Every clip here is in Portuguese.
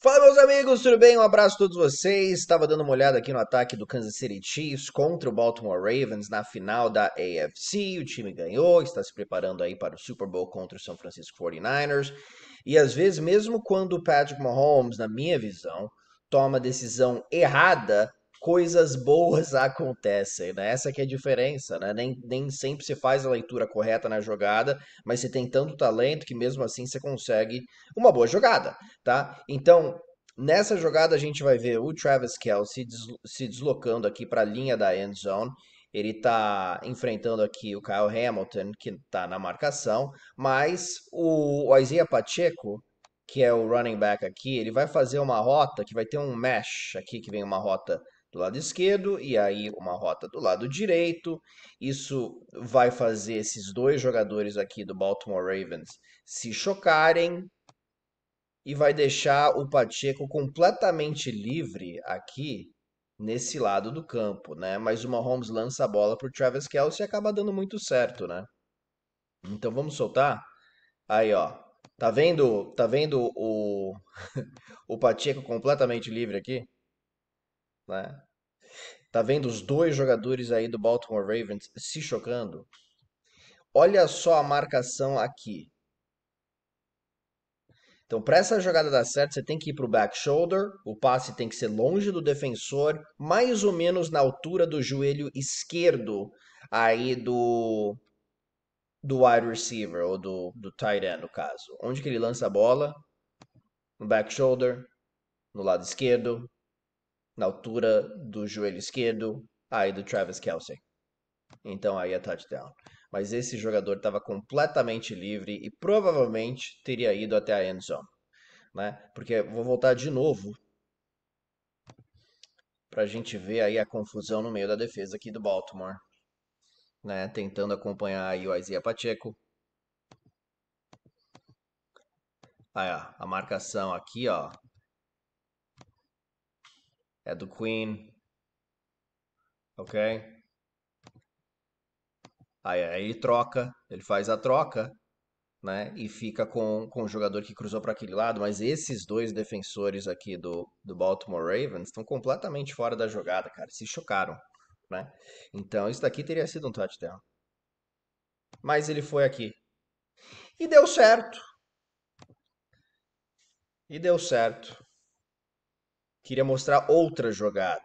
Fala, meus amigos, tudo bem? Um abraço a todos vocês. Estava dando uma olhada aqui no ataque do Kansas City Chiefs contra o Baltimore Ravens na final da AFC. O time ganhou, está se preparando aí para o Super Bowl contra o São Francisco 49ers. E às vezes, mesmo quando o Patrick Mahomes, na minha visão, toma a decisão errada, coisas boas acontecem, né? Essa que é a diferença, né? Nem, nem sempre se faz a leitura correta na jogada, mas você tem tanto talento que mesmo assim você consegue uma boa jogada, tá? Então, nessa jogada a gente vai ver o Travis Kelsey se deslocando aqui para a linha da end zone. Ele está enfrentando aqui o Kyle Hamilton, que está na marcação, mas o Isaiah Pacheco que é o running back aqui, ele vai fazer uma rota que vai ter um mesh aqui, que vem uma rota do lado esquerdo e aí uma rota do lado direito. Isso vai fazer esses dois jogadores aqui do Baltimore Ravens se chocarem e vai deixar o Pacheco completamente livre aqui nesse lado do campo, né? Mas uma Holmes lança a bola para o Travis Kelce e acaba dando muito certo, né? Então vamos soltar? Aí, ó. Tá vendo, tá vendo o, o Pacheco completamente livre aqui? Né? Tá vendo os dois jogadores aí do Baltimore Ravens se chocando? Olha só a marcação aqui. Então, para essa jogada dar certo, você tem que ir para o back shoulder, o passe tem que ser longe do defensor, mais ou menos na altura do joelho esquerdo aí do, do wide receiver, ou do, do tight end, no caso. Onde que ele lança a bola? No back shoulder, no lado esquerdo, na altura do joelho esquerdo, aí do Travis Kelsey. Então aí é touchdown. Mas esse jogador estava completamente livre e provavelmente teria ido até a end zone, né? Porque vou voltar de novo para a gente ver aí a confusão no meio da defesa aqui do Baltimore, né? Tentando acompanhar aí o Isaiah Pacheco. Aí, ó, a marcação aqui, ó, é do queen. Ok? Aí, aí ele troca, ele faz a troca, né? E fica com, com o jogador que cruzou para aquele lado. Mas esses dois defensores aqui do, do Baltimore Ravens estão completamente fora da jogada, cara. Se chocaram, né? Então isso daqui teria sido um touchdown. Mas ele foi aqui. E deu certo. E deu certo. Queria mostrar outra jogada.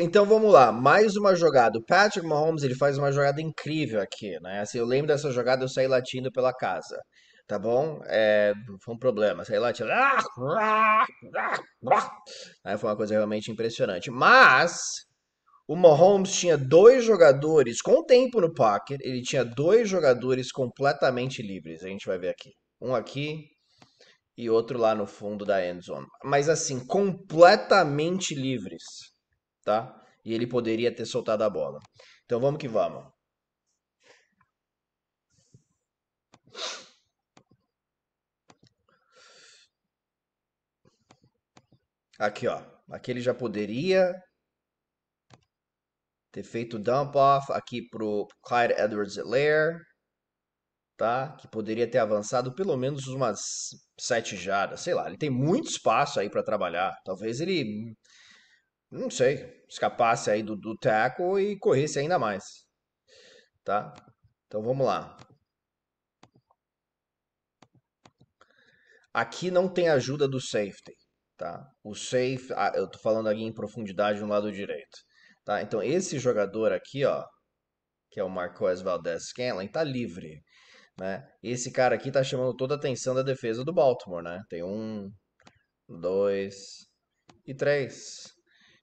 Então vamos lá, mais uma jogada. O Patrick Mahomes ele faz uma jogada incrível aqui, né? Assim, eu lembro dessa jogada, eu saí latindo pela casa, tá bom? É, foi um problema, saí latindo. Aí foi uma coisa realmente impressionante. Mas o Mahomes tinha dois jogadores com tempo no pocket, ele tinha dois jogadores completamente livres. A gente vai ver aqui. Um aqui e outro lá no fundo da endzone. Mas assim, completamente livres, tá? E ele poderia ter soltado a bola. Então vamos que vamos. Aqui, ó. Aqui ele já poderia ter feito dump off aqui pro Clyde Edwards-Helaire tá? Que poderia ter avançado pelo menos umas sete jardas, sei lá. Ele tem muito espaço aí para trabalhar. Talvez ele, não sei, escapasse aí do, do tackle e corresse ainda mais, tá? Então vamos lá. Aqui não tem ajuda do safety, tá? O safe, ah, eu tô falando aqui em profundidade no lado direito, tá? Então esse jogador aqui, ó, que é o Marcos Valdez Scanlon, tá livre. Né? esse cara aqui tá chamando toda a atenção da defesa do Baltimore, né? Tem um, dois e três.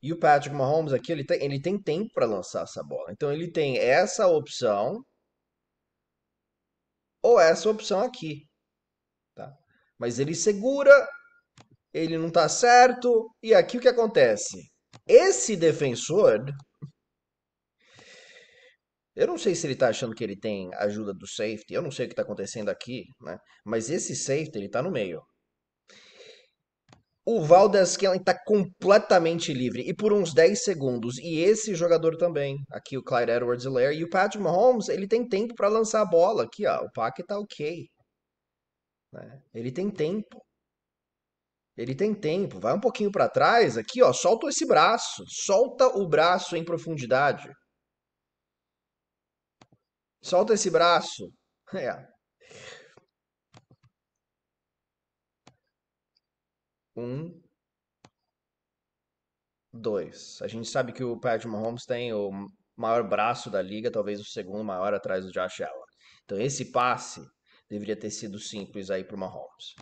E o Patrick Mahomes aqui, ele tem, ele tem tempo para lançar essa bola. Então ele tem essa opção ou essa opção aqui. Tá? Mas ele segura, ele não tá certo. E aqui o que acontece? Esse defensor eu não sei se ele está achando que ele tem ajuda do safety, eu não sei o que está acontecendo aqui, né? mas esse safety ele está no meio. O Valdez Kellen está completamente livre e por uns 10 segundos. E esse jogador também, aqui o Clyde edwards helaire E o Patrick Mahomes, ele tem tempo para lançar a bola. Aqui, ó, o Pac está ok. Né? Ele tem tempo. Ele tem tempo. Vai um pouquinho para trás aqui, ó, solta esse braço. Solta o braço em profundidade. Solta esse braço. É. Um. Dois. A gente sabe que o Patrick Mahomes tem o maior braço da liga, talvez o segundo maior atrás do Josh Allen. Então esse passe deveria ter sido simples aí pro Mahomes.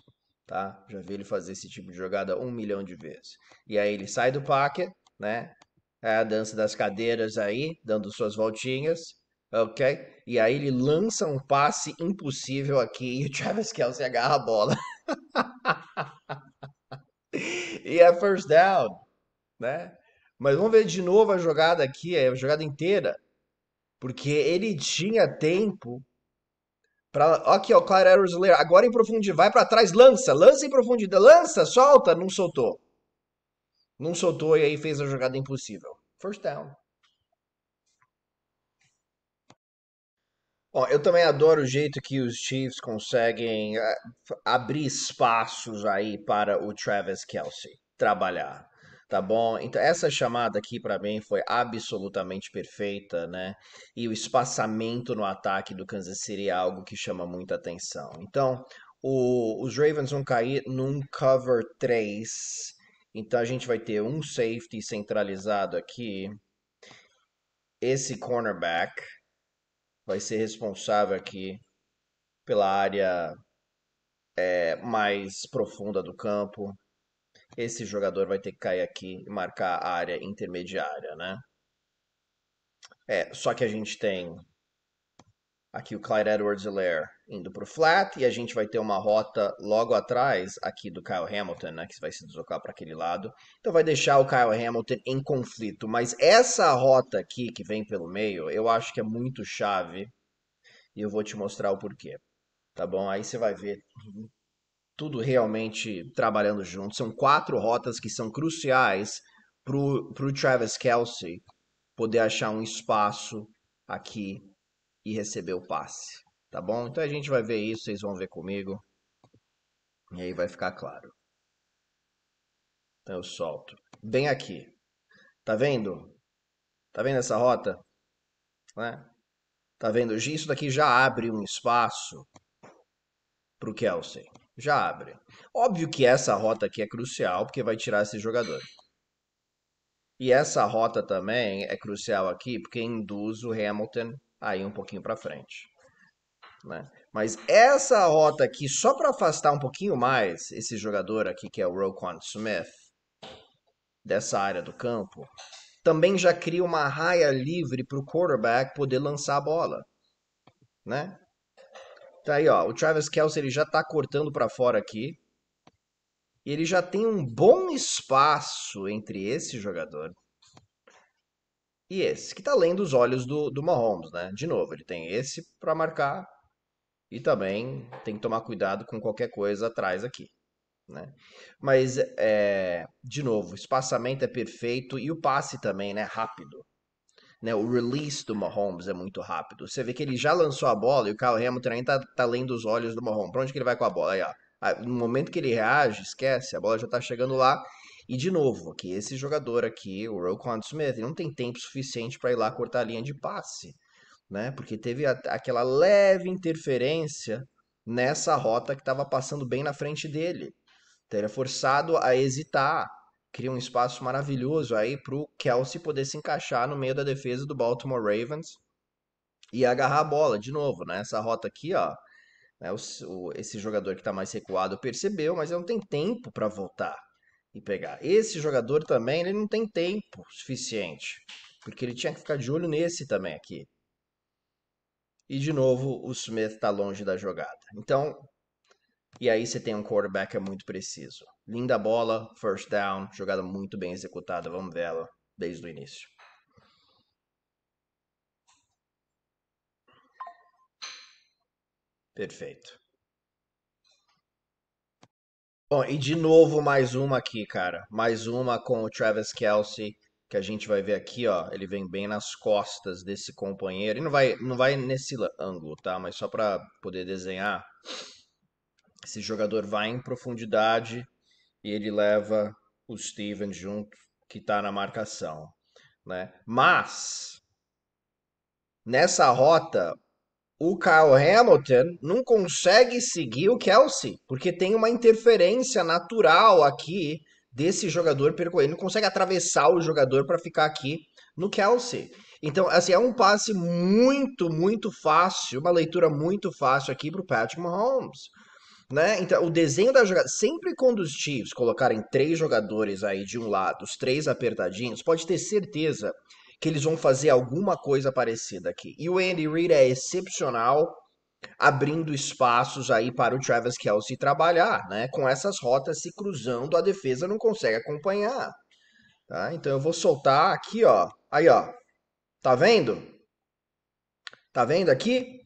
Tá? Já vi ele fazer esse tipo de jogada um milhão de vezes. E aí ele sai do pocket, né? É a dança das cadeiras aí, dando suas voltinhas ok? E aí ele lança um passe impossível aqui e o Travis Kelsey agarra a bola. e é first down, né? Mas vamos ver de novo a jogada aqui, é, a jogada inteira. Porque ele tinha tempo para Aqui, ó, Clyde Edwards Agora em profundidade, vai para trás, lança, lança em profundidade, lança, solta, não soltou. Não soltou e aí fez a jogada impossível. First down. Ó, eu também adoro o jeito que os Chiefs conseguem eh, abrir espaços aí para o Travis Kelsey trabalhar, tá bom? Então essa chamada aqui para mim foi absolutamente perfeita, né? E o espaçamento no ataque do Kansas City é algo que chama muita atenção. Então, o- os Ravens vão cair num cover 3. Então a gente vai ter um safety centralizado aqui, esse cornerback vai ser responsável aqui pela área é, mais profunda do campo. Esse jogador vai ter que cair aqui e marcar a área intermediária, né? É, só que a gente tem Aqui o Clyde edwards Lair indo para o flat e a gente vai ter uma rota logo atrás aqui do Kyle Hamilton, né, que vai se deslocar para aquele lado. Então vai deixar o Kyle Hamilton em conflito, mas essa rota aqui que vem pelo meio, eu acho que é muito chave e eu vou te mostrar o porquê. Tá bom? Aí você vai ver tudo realmente trabalhando junto. São quatro rotas que são cruciais para o Travis Kelsey poder achar um espaço aqui e receber o passe, tá bom? Então a gente vai ver isso, vocês vão ver comigo. E aí vai ficar claro. Então eu solto. Bem aqui. Tá vendo? Tá vendo essa rota? Né? Tá vendo? Isso daqui já abre um espaço para o Kelsey. Já abre. Óbvio que essa rota aqui é crucial, porque vai tirar esse jogador. E essa rota também é crucial aqui, porque induz o Hamilton aí um pouquinho para frente. Né? Mas essa rota aqui, só para afastar um pouquinho mais esse jogador aqui, que é o Roquan Smith, dessa área do campo, também já cria uma raia livre para o quarterback poder lançar a bola. Né? Tá aí, ó, o Travis Kelce ele já está cortando para fora aqui. E ele já tem um bom espaço entre esse jogador e esse, que está além dos olhos do, do Mahomes, né? De novo, ele tem esse para marcar e também tem que tomar cuidado com qualquer coisa atrás aqui. Né? Mas, é, de novo, o espaçamento é perfeito e o passe também, né? Rápido. Né? O release do Mahomes é muito rápido. Você vê que ele já lançou a bola e o Kyle Hamilton ainda tá, tá lendo os olhos do Mahomes. Pra onde que ele vai com a bola? Aí, ó. No momento que ele reage, esquece, a bola já tá chegando lá e de novo, aqui esse jogador aqui, o Roquan Smith, ele não tem tempo suficiente para ir lá cortar a linha de passe, né? Porque teve aquela leve interferência nessa rota que estava passando bem na frente dele. Então ele é forçado a hesitar, cria um espaço maravilhoso aí para o Kelsey poder se encaixar no meio da defesa do Baltimore Ravens e agarrar a bola de novo, né? Essa rota aqui, ó, né? o, o, esse jogador que está mais recuado percebeu, mas ele não tem tempo para voltar e pegar. Esse jogador também, ele não tem tempo suficiente, porque ele tinha que ficar de olho nesse também aqui. E de novo, o Smith está longe da jogada. Então, e aí você tem um quarterback é muito preciso. Linda bola, first down, jogada muito bem executada, vamos vê-la desde o início. Perfeito. Bom, e de novo mais uma aqui, cara. Mais uma com o Travis Kelsey, que a gente vai ver aqui, ó. Ele vem bem nas costas desse companheiro. E não vai, não vai nesse ângulo, tá? Mas só para poder desenhar. Esse jogador vai em profundidade e ele leva o Steven junto, que tá na marcação, né? Mas nessa rota, o Kyle Hamilton não consegue seguir o Kelsey, porque tem uma interferência natural aqui desse jogador percorrendo, Ele não consegue atravessar o jogador para ficar aqui no Kelsey. Então, assim, é um passe muito, muito fácil, uma leitura muito fácil aqui para o Patrick Mahomes. Né? Então, o desenho da jogada, sempre quando os Chiefs colocarem três jogadores aí de um lado, os três apertadinhos, pode ter certeza que eles vão fazer alguma coisa parecida aqui. E o Andy Reid é excepcional, abrindo espaços aí para o Travis Kelsey trabalhar, né? Com essas rotas se cruzando, a defesa não consegue acompanhar. Tá? Então eu vou soltar aqui, ó. Aí, ó. Tá vendo? Tá vendo aqui?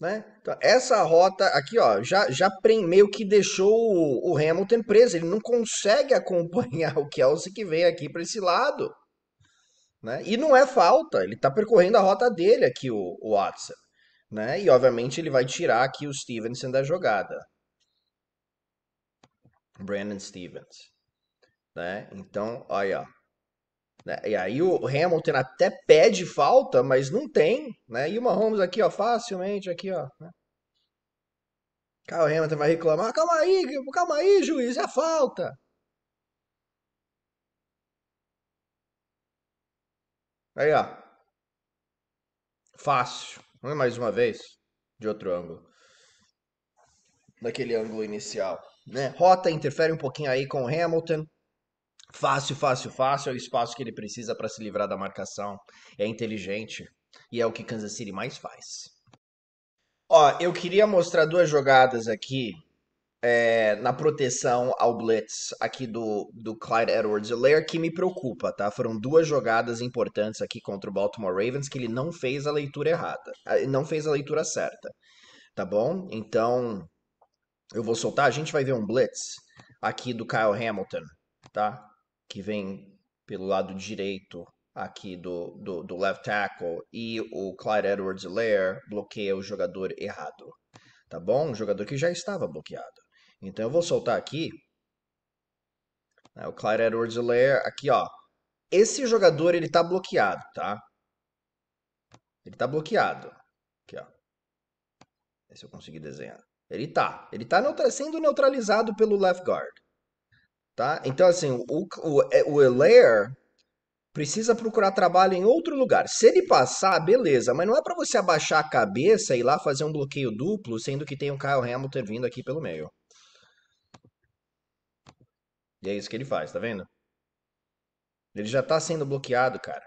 Né? Então, essa rota aqui, ó, já, já meio que deixou o, o Hamilton preso. Ele não consegue acompanhar o Kelsey que vem aqui para esse lado. Né? E não é falta, ele está percorrendo a rota dele aqui, o, o Watson. Né? E obviamente ele vai tirar aqui o Stevenson da jogada. Brandon Stevens. Né? Então, olha. Né? E aí o Hamilton até pede falta, mas não tem. Né? E o Mahomes aqui, ó, facilmente aqui, ó. Né? o Hamilton vai reclamar, calma aí, calma aí, juiz, é falta. Aí, ó. Fácil. Mais uma vez, de outro ângulo. Daquele ângulo inicial. Né? Rota interfere um pouquinho aí com o Hamilton. Fácil, fácil, fácil. É o espaço que ele precisa para se livrar da marcação. É inteligente. E é o que Kansas City mais faz. Ó, eu queria mostrar duas jogadas aqui é, na proteção ao blitz aqui do, do Clyde Edwards-Helaire que me preocupa, tá? Foram duas jogadas importantes aqui contra o Baltimore Ravens que ele não fez a leitura errada, não fez a leitura certa, tá bom? Então, eu vou soltar, a gente vai ver um blitz aqui do Kyle Hamilton, tá? Que vem pelo lado direito aqui do, do, do left tackle e o Clyde Edwards-Helaire bloqueia o jogador errado, tá bom? Um jogador que já estava bloqueado. Então eu vou soltar aqui né, o Clyde edwards Lair aqui, ó. Esse jogador ele tá bloqueado, tá? Ele tá bloqueado. Aqui, ó. Ver se eu consegui desenhar. Ele tá. Ele tá neutra sendo neutralizado pelo left guard. Tá? Então, assim, o, o, é, o Elair precisa procurar trabalho em outro lugar. Se ele passar, beleza, mas não é para você abaixar a cabeça e ir lá fazer um bloqueio duplo, sendo que tem o um Kyle Hamilton vindo aqui pelo meio. E é isso que ele faz, tá vendo? Ele já tá sendo bloqueado, cara.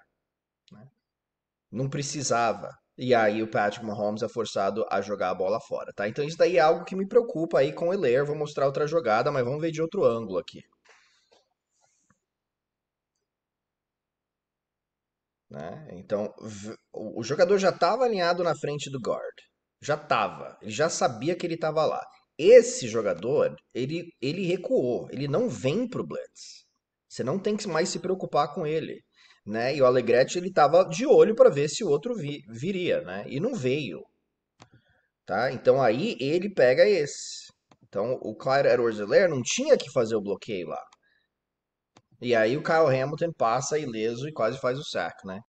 Né? Não precisava. E aí o Patrick Mahomes é forçado a jogar a bola fora, tá? Então isso daí é algo que me preocupa aí com o Eleer. Vou mostrar outra jogada, mas vamos ver de outro ângulo aqui. Né? Então, o jogador já estava alinhado na frente do guard. Já estava. Ele já sabia que ele estava lá. Esse jogador, ele, ele recuou, ele não vem para o blitz. Você não tem que mais se preocupar com ele. Né? E o Alegretti ele tava de olho para ver se o outro vi, viria, né? E não veio. Tá? Então aí ele pega esse. Então o Clyde edwards não tinha que fazer o bloqueio lá. E aí o Kyle Hamilton passa ileso e quase faz o sack, né?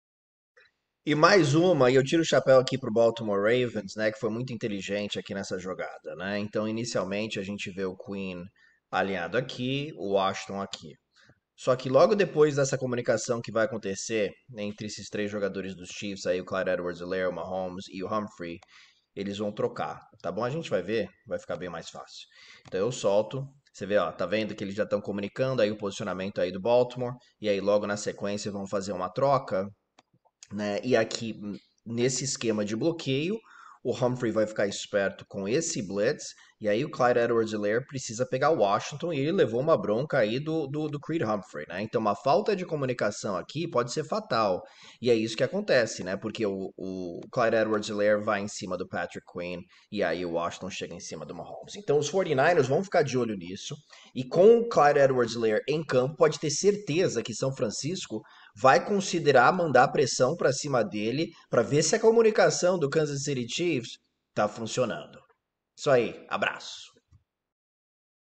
E mais uma, e eu tiro o chapéu aqui para o Baltimore Ravens, né, que foi muito inteligente aqui nessa jogada, né? Então, inicialmente a gente vê o Queen alinhado aqui, o Washington aqui. Só que logo depois dessa comunicação que vai acontecer entre esses três jogadores dos Chiefs, aí o Clyde Edwards-Helaire, o Mahomes e o Humphrey, eles vão trocar, tá bom? A gente vai ver, vai ficar bem mais fácil. Então eu solto, você vê, ó, tá vendo que eles já estão comunicando aí o posicionamento aí do Baltimore, e aí logo na sequência vão fazer uma troca né? E aqui, hum, nesse esquema de bloqueio, o Humphrey vai ficar esperto com esse blitz, e aí o Clyde edwards Lair precisa pegar o Washington, e ele levou uma bronca aí do, do, do Creed Humphrey, né? Então, uma falta de comunicação aqui pode ser fatal, e é isso que acontece, né? Porque o, o Clyde edwards Lair vai em cima do Patrick Quinn, e aí o Washington chega em cima do Mahomes. Então, os 49ers vão ficar de olho nisso, e com o Clyde edwards Lair em campo, pode ter certeza que São Francisco vai considerar mandar pressão para cima dele para ver se a comunicação do Kansas City Chiefs tá funcionando. Isso aí, abraço.